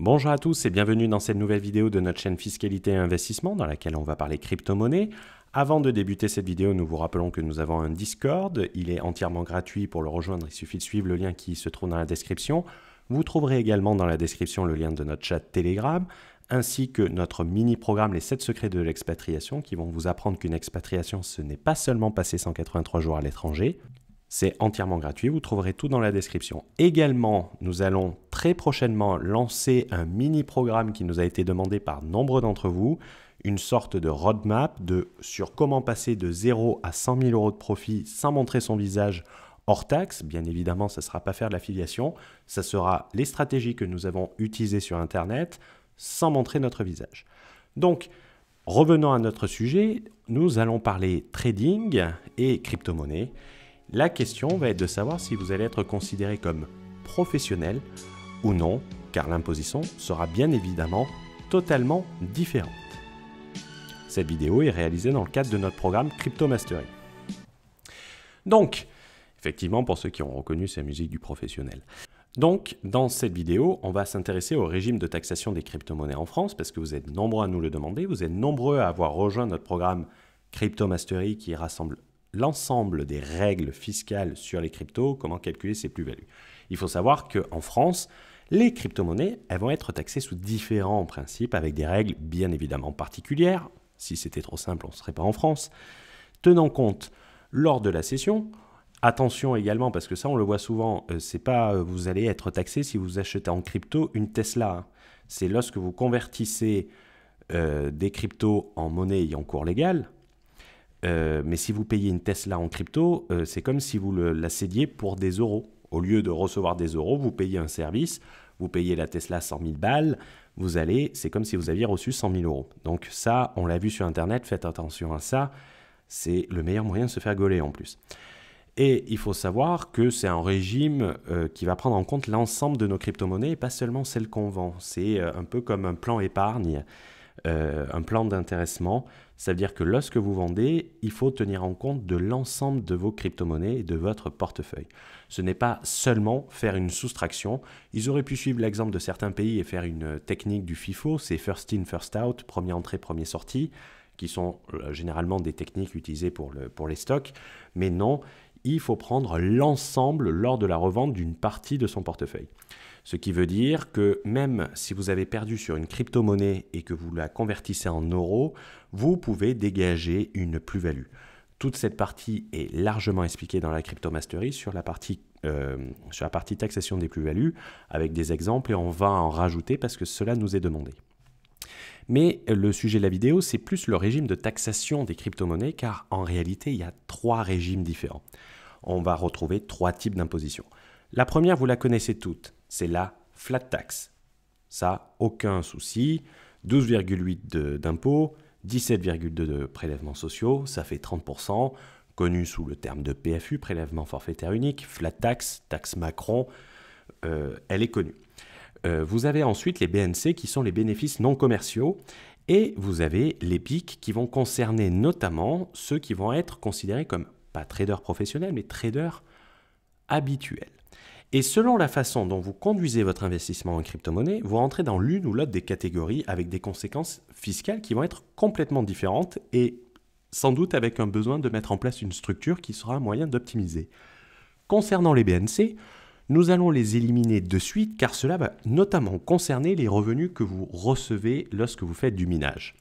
Bonjour à tous et bienvenue dans cette nouvelle vidéo de notre chaîne Fiscalité et Investissement dans laquelle on va parler crypto-monnaie. Avant de débuter cette vidéo, nous vous rappelons que nous avons un Discord. Il est entièrement gratuit. Pour le rejoindre, il suffit de suivre le lien qui se trouve dans la description. Vous trouverez également dans la description le lien de notre chat Telegram ainsi que notre mini-programme Les 7 secrets de l'expatriation qui vont vous apprendre qu'une expatriation, ce n'est pas seulement passer 183 jours à l'étranger, c'est entièrement gratuit, vous trouverez tout dans la description. Également, nous allons très prochainement lancer un mini-programme qui nous a été demandé par nombre d'entre vous, une sorte de roadmap de, sur comment passer de 0 à 100 000 euros de profit sans montrer son visage hors taxe. Bien évidemment, ça ne sera pas faire de l'affiliation, ça sera les stratégies que nous avons utilisées sur Internet sans montrer notre visage. Donc, revenons à notre sujet, nous allons parler trading et crypto-monnaie. La question va être de savoir si vous allez être considéré comme professionnel ou non, car l'imposition sera bien évidemment totalement différente. Cette vidéo est réalisée dans le cadre de notre programme Crypto Mastery. Donc, effectivement, pour ceux qui ont reconnu, c'est musique du professionnel. Donc, dans cette vidéo, on va s'intéresser au régime de taxation des crypto-monnaies en France, parce que vous êtes nombreux à nous le demander, vous êtes nombreux à avoir rejoint notre programme Crypto Mastery qui rassemble l'ensemble des règles fiscales sur les cryptos, comment calculer ses plus-values. Il faut savoir qu'en France, les crypto-monnaies, elles vont être taxées sous différents principes, avec des règles bien évidemment particulières. Si c'était trop simple, on ne serait pas en France. Tenant compte, lors de la session, Attention également, parce que ça, on le voit souvent, euh, c'est pas euh, vous allez être taxé si vous achetez en crypto une Tesla. Hein. C'est lorsque vous convertissez euh, des cryptos en monnaie en cours légal, euh, mais si vous payez une Tesla en crypto, euh, c'est comme si vous la cédiez pour des euros. Au lieu de recevoir des euros, vous payez un service, vous payez la Tesla 100 000 balles, vous allez, c'est comme si vous aviez reçu 100 000 euros. Donc ça, on l'a vu sur Internet, faites attention à ça, c'est le meilleur moyen de se faire gauler en plus. Et il faut savoir que c'est un régime euh, qui va prendre en compte l'ensemble de nos crypto-monnaies pas seulement celles qu'on vend. C'est un peu comme un plan épargne. Euh, un plan d'intéressement. Ça veut dire que lorsque vous vendez, il faut tenir en compte de l'ensemble de vos crypto-monnaies et de votre portefeuille. Ce n'est pas seulement faire une soustraction. Ils auraient pu suivre l'exemple de certains pays et faire une technique du FIFO, c'est first in, first out, première entrée, première sortie qui sont euh, généralement des techniques utilisées pour les stocks. Mais non, il faut prendre l'ensemble lors de la revente d'une partie de son portefeuille. Ce qui veut dire que même si vous avez perdu sur une crypto-monnaie et que vous la convertissez en euros, vous pouvez dégager une plus-value. Toute cette partie est largement expliquée dans la Crypto Mastery sur la partie, euh, sur la partie taxation des plus-values avec des exemples et on va en rajouter parce que cela nous est demandé. Mais le sujet de la vidéo, c'est plus le régime de taxation des crypto-monnaies, car en réalité, il y a trois régimes différents. On va retrouver trois types d'imposition. La première, vous la connaissez toutes, c'est la flat tax. Ça, aucun souci. 12,8 d'impôts, 17,2 de prélèvements sociaux, ça fait 30%, connu sous le terme de PFU, prélèvement forfaitaire unique, flat tax, taxe Macron, euh, elle est connue. Euh, vous avez ensuite les BNC qui sont les bénéfices non commerciaux et vous avez les pics qui vont concerner notamment ceux qui vont être considérés comme pas traders professionnels mais traders habituels. Et selon la façon dont vous conduisez votre investissement en crypto-monnaie, vous rentrez dans l'une ou l'autre des catégories avec des conséquences fiscales qui vont être complètement différentes et sans doute avec un besoin de mettre en place une structure qui sera un moyen d'optimiser. Concernant les BNC, nous allons les éliminer de suite car cela va notamment concerner les revenus que vous recevez lorsque vous faites du minage.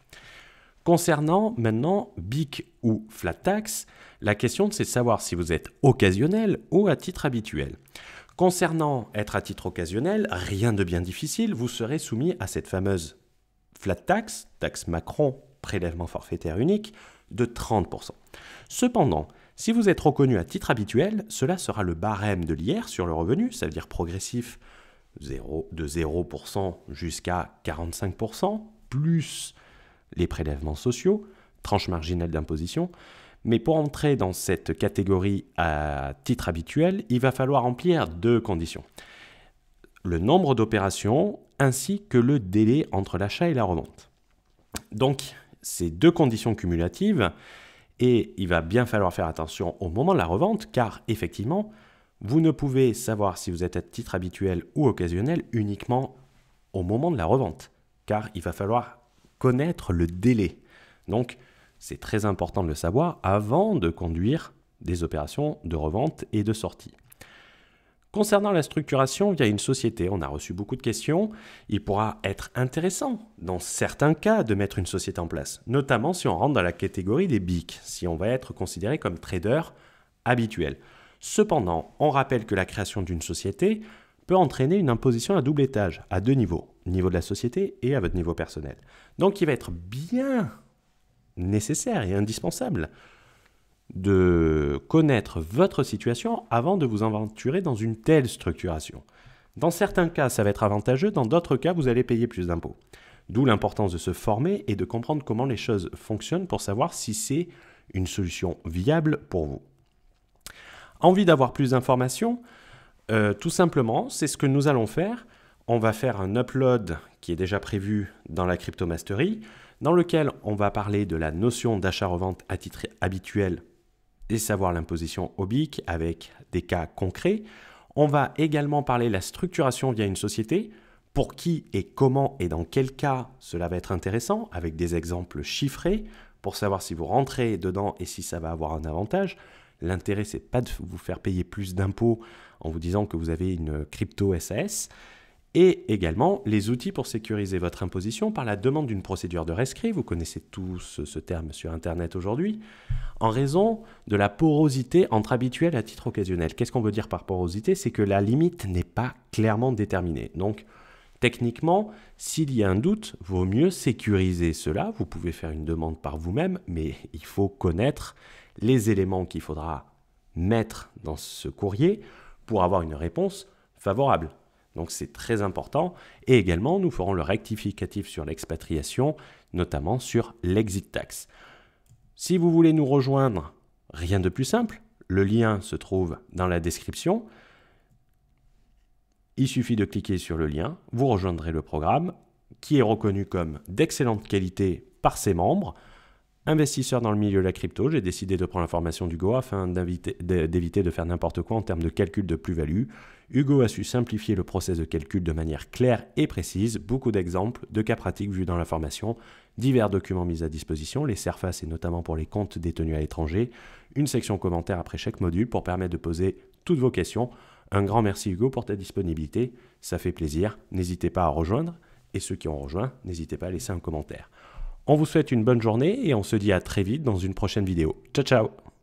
Concernant maintenant BIC ou flat tax, la question c'est de savoir si vous êtes occasionnel ou à titre habituel. Concernant être à titre occasionnel, rien de bien difficile, vous serez soumis à cette fameuse flat tax, taxe Macron, prélèvement forfaitaire unique, de 30%. Cependant, si vous êtes reconnu à titre habituel, cela sera le barème de l'IR sur le revenu, ça veut dire progressif de 0% jusqu'à 45%, plus les prélèvements sociaux, tranche marginale d'imposition. Mais pour entrer dans cette catégorie à titre habituel, il va falloir remplir deux conditions. Le nombre d'opérations ainsi que le délai entre l'achat et la remonte. Donc, ces deux conditions cumulatives, et il va bien falloir faire attention au moment de la revente, car effectivement, vous ne pouvez savoir si vous êtes à titre habituel ou occasionnel uniquement au moment de la revente, car il va falloir connaître le délai. Donc, c'est très important de le savoir avant de conduire des opérations de revente et de sortie. Concernant la structuration via une société, on a reçu beaucoup de questions. Il pourra être intéressant, dans certains cas, de mettre une société en place, notamment si on rentre dans la catégorie des BIC, si on va être considéré comme trader habituel. Cependant, on rappelle que la création d'une société peut entraîner une imposition à double étage, à deux niveaux, niveau de la société et à votre niveau personnel. Donc il va être bien nécessaire et indispensable de connaître votre situation avant de vous aventurer dans une telle structuration. Dans certains cas, ça va être avantageux, dans d'autres cas, vous allez payer plus d'impôts. D'où l'importance de se former et de comprendre comment les choses fonctionnent pour savoir si c'est une solution viable pour vous. Envie d'avoir plus d'informations euh, Tout simplement, c'est ce que nous allons faire. On va faire un upload qui est déjà prévu dans la Crypto Mastery, dans lequel on va parler de la notion d'achat-revente à titre habituel et savoir l'imposition oblique avec des cas concrets. On va également parler de la structuration via une société, pour qui et comment et dans quel cas cela va être intéressant, avec des exemples chiffrés, pour savoir si vous rentrez dedans et si ça va avoir un avantage. L'intérêt, c'est pas de vous faire payer plus d'impôts en vous disant que vous avez une crypto SAS, et également les outils pour sécuriser votre imposition par la demande d'une procédure de rescrit, vous connaissez tous ce terme sur Internet aujourd'hui, en raison de la porosité entre habituel à titre occasionnel. Qu'est-ce qu'on veut dire par porosité C'est que la limite n'est pas clairement déterminée. Donc, techniquement, s'il y a un doute, vaut mieux sécuriser cela. Vous pouvez faire une demande par vous-même, mais il faut connaître les éléments qu'il faudra mettre dans ce courrier pour avoir une réponse favorable. Donc c'est très important. Et également, nous ferons le rectificatif sur l'expatriation, notamment sur l'exit tax. Si vous voulez nous rejoindre, rien de plus simple. Le lien se trouve dans la description. Il suffit de cliquer sur le lien, vous rejoindrez le programme qui est reconnu comme d'excellente qualité par ses membres. Investisseur dans le milieu de la crypto, j'ai décidé de prendre la formation d'Hugo afin d'éviter de faire n'importe quoi en termes de calcul de plus-value. Hugo a su simplifier le process de calcul de manière claire et précise, beaucoup d'exemples, de cas pratiques vus dans la formation, divers documents mis à disposition, les surfaces et notamment pour les comptes détenus à l'étranger, une section commentaire après chaque module pour permettre de poser toutes vos questions. Un grand merci Hugo pour ta disponibilité, ça fait plaisir, n'hésitez pas à rejoindre et ceux qui ont rejoint, n'hésitez pas à laisser un commentaire. On vous souhaite une bonne journée et on se dit à très vite dans une prochaine vidéo. Ciao ciao